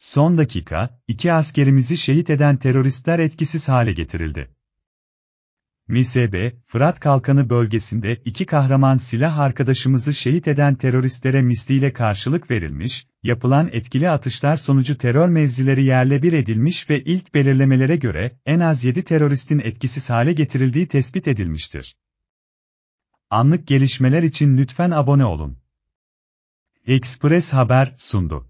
Son dakika, iki askerimizi şehit eden teröristler etkisiz hale getirildi. MİSB, Fırat Kalkanı bölgesinde iki kahraman silah arkadaşımızı şehit eden teröristlere misliyle karşılık verilmiş, yapılan etkili atışlar sonucu terör mevzileri yerle bir edilmiş ve ilk belirlemelere göre en az 7 teröristin etkisiz hale getirildiği tespit edilmiştir. Anlık gelişmeler için lütfen abone olun. Express Haber sundu.